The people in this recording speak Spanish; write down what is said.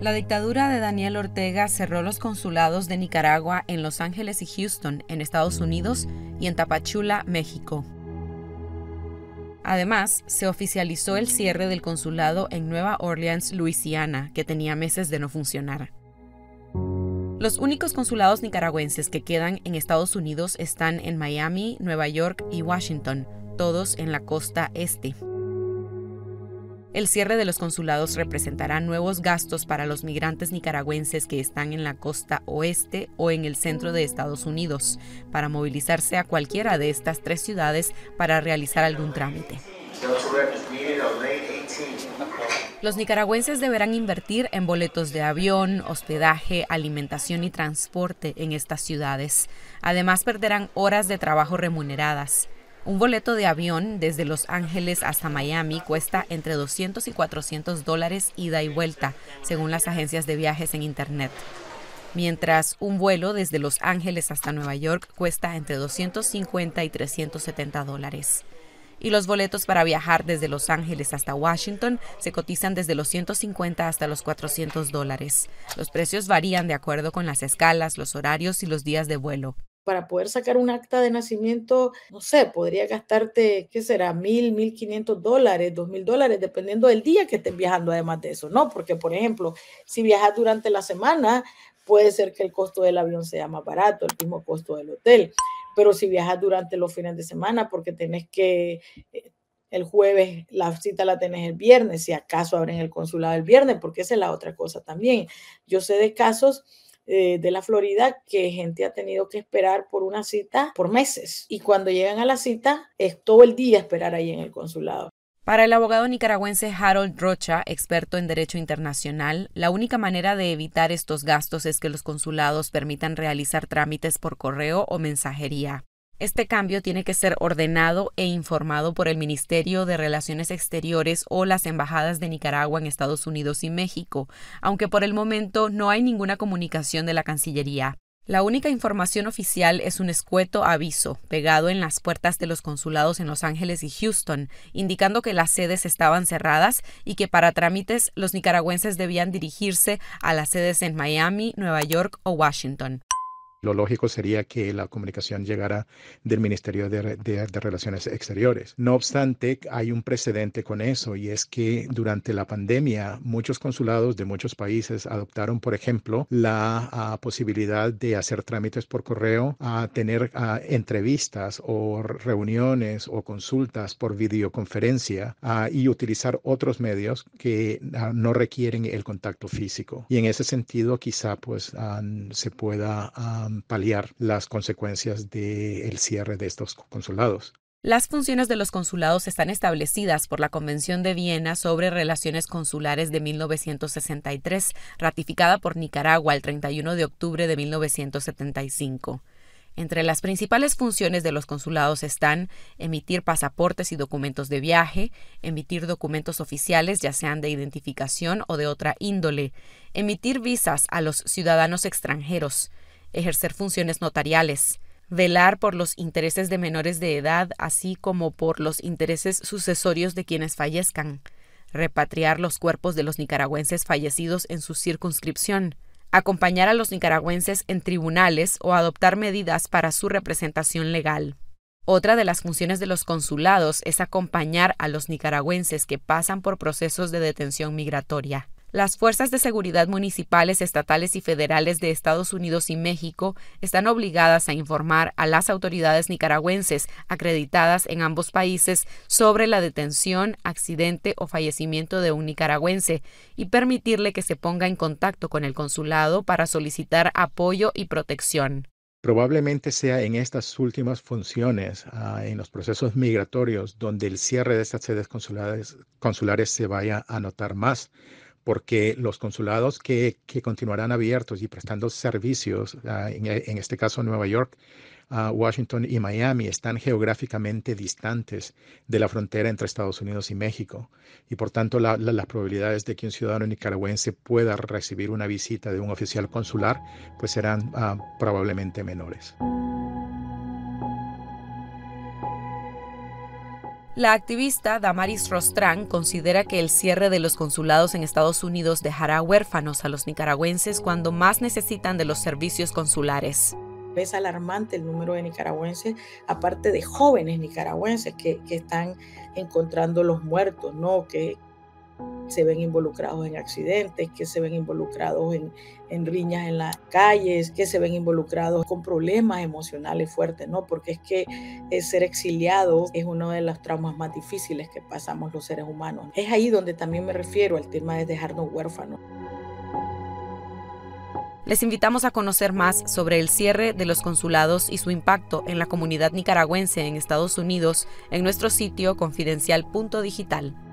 La dictadura de Daniel Ortega cerró los consulados de Nicaragua en Los Ángeles y Houston, en Estados Unidos, y en Tapachula, México. Además, se oficializó el cierre del consulado en Nueva Orleans, Luisiana, que tenía meses de no funcionar. Los únicos consulados nicaragüenses que quedan en Estados Unidos están en Miami, Nueva York y Washington, todos en la costa este. El cierre de los consulados representará nuevos gastos para los migrantes nicaragüenses que están en la costa oeste o en el centro de Estados Unidos para movilizarse a cualquiera de estas tres ciudades para realizar algún trámite. Los nicaragüenses deberán invertir en boletos de avión, hospedaje, alimentación y transporte en estas ciudades. Además perderán horas de trabajo remuneradas. Un boleto de avión desde Los Ángeles hasta Miami cuesta entre 200 y 400 dólares ida y vuelta, según las agencias de viajes en Internet. Mientras un vuelo desde Los Ángeles hasta Nueva York cuesta entre 250 y 370 dólares. Y los boletos para viajar desde Los Ángeles hasta Washington se cotizan desde los 150 hasta los 400 dólares. Los precios varían de acuerdo con las escalas, los horarios y los días de vuelo para poder sacar un acta de nacimiento, no sé, podría gastarte, ¿qué será? Mil, mil quinientos dólares, dos mil dólares, dependiendo del día que estés viajando, además de eso, ¿no? Porque, por ejemplo, si viajas durante la semana, puede ser que el costo del avión sea más barato, el mismo costo del hotel. Pero si viajas durante los fines de semana, porque tenés que, eh, el jueves, la cita la tenés el viernes, si acaso abren el consulado el viernes, porque esa es la otra cosa también. Yo sé de casos eh, de la Florida que gente ha tenido que esperar por una cita por meses. Y cuando llegan a la cita, es todo el día esperar ahí en el consulado. Para el abogado nicaragüense Harold Rocha, experto en Derecho Internacional, la única manera de evitar estos gastos es que los consulados permitan realizar trámites por correo o mensajería. Este cambio tiene que ser ordenado e informado por el Ministerio de Relaciones Exteriores o las embajadas de Nicaragua en Estados Unidos y México, aunque por el momento no hay ninguna comunicación de la Cancillería. La única información oficial es un escueto aviso pegado en las puertas de los consulados en Los Ángeles y Houston, indicando que las sedes estaban cerradas y que para trámites los nicaragüenses debían dirigirse a las sedes en Miami, Nueva York o Washington. Lo lógico sería que la comunicación llegara del Ministerio de, Relaciones Exteriores. No obstante, hay un precedente con eso y es que durante la pandemia muchos consulados de muchos países adoptaron, por ejemplo, la ah, posibilidad de hacer trámites por correo, a tener ah, entrevistas o reuniones o consultas por videoconferencia ah, y utilizar otros medios que no requieren el contacto físico. Y en ese sentido, quizá pues se pueda paliar las consecuencias del cierre de estos consulados. Las funciones de los consulados están establecidas por la Convención de Viena sobre Relaciones Consulares de 1963, ratificada por Nicaragua el 31 de octubre de 1975. Entre las principales funciones de los consulados están emitir pasaportes y documentos de viaje, emitir documentos oficiales ya sean de identificación o de otra índole, emitir visas a los ciudadanos extranjeros, ejercer funciones notariales, velar por los intereses de menores de edad, así como por los intereses sucesorios de quienes fallezcan, repatriar los cuerpos de los nicaragüenses fallecidos en su circunscripción, acompañar a los nicaragüenses en tribunales o adoptar medidas para su representación legal. Otra de las funciones de los consulados es acompañar a los nicaragüenses que pasan por procesos de detención migratoria. Las fuerzas de seguridad municipales, estatales y federales de Estados Unidos y México están obligadas a informar a las autoridades nicaragüenses acreditadas en ambos países sobre la detención, accidente o fallecimiento de un nicaragüense y permitirle que se ponga en contacto con el consulado para solicitar apoyo y protección. Probablemente sea en estas últimas funciones, ah, en los procesos migratorios, donde el cierre de estas sedes consulares se vaya a notar más porque los consulados que, continuarán abiertos y prestando servicios, ah, en, este caso Nueva York, ah, Washington y Miami, están geográficamente distantes de la frontera entre Estados Unidos y México. Y por tanto, las probabilidades de que un ciudadano nicaragüense pueda recibir una visita de un oficial consular, pues serán ah, probablemente menores. La activista Damaris Rostrán considera que el cierre de los consulados en Estados Unidos dejará huérfanos a los nicaragüenses cuando más necesitan de los servicios consulares. Es alarmante el número de nicaragüenses, aparte de jóvenes nicaragüenses que, están encontrando los muertos, ¿no? que, se ven involucrados en accidentes, que se ven involucrados en, riñas en las calles, que se ven involucrados con problemas emocionales fuertes, ¿no? Porque es que eh, ser exiliado es uno de los traumas más difíciles que pasamos los seres humanos. Es ahí donde también me refiero al tema de dejarnos huérfanos. Les invitamos a conocer más sobre el cierre de los consulados y su impacto en la comunidad nicaragüense en Estados Unidos en nuestro sitio confidencial.digital.